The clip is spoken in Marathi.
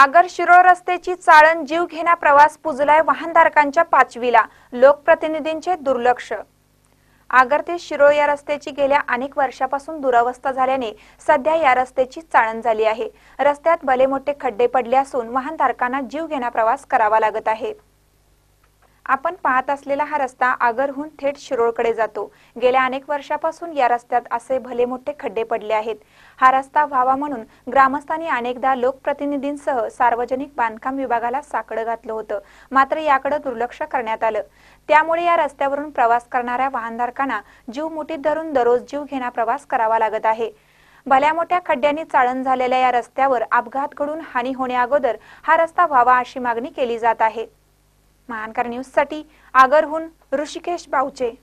आगर शिरोळ रस्त्याची चाळण जीव प्रवास पुजलाय वाहनधारकांच्या पाचवीला लोकप्रतिनिधींचे दुर्लक्ष आगर ते शिरोळ या रस्त्याची गेल्या अनेक वर्षापासून दुरावस्था झाल्याने सध्या या रस्त्याची चाळण झाली आहे रस्त्यात भले मोठे खड्डे पडले असून वाहनधारकांना जीव घेण्या प्रवास करावा लागत आहे आपण पाहत असलेला हा रस्ता आगरहून थेट शिरोळकडे जातो गेल्या अनेक वर्षापासून या रस्त्यात असे भले मोठे खड्डे पडले आहेत हा रस्ता व्हावा म्हणून ग्रामस्थांनी अनेकदा लोकप्रतिनिधींसह सार्वजनिक बांधकाम विभागाला साकडं घातलं होतं मात्र याकडे दुर्लक्ष करण्यात आलं त्यामुळे या रस्त्यावरून प्रवास करणाऱ्या वाहनधारकांना जीव मुठीत धरून दररोज जीव घेणा प्रवास करावा लागत आहे भल्या मोठ्या खड्ड्यांनी चाळण झालेल्या या रस्त्यावर अपघात घडून हानी होण्याअगोदर हा रस्ता व्हावा अशी मागणी केली जात आहे महानकर साठी आगरहून ऋषिकेश बाऊचे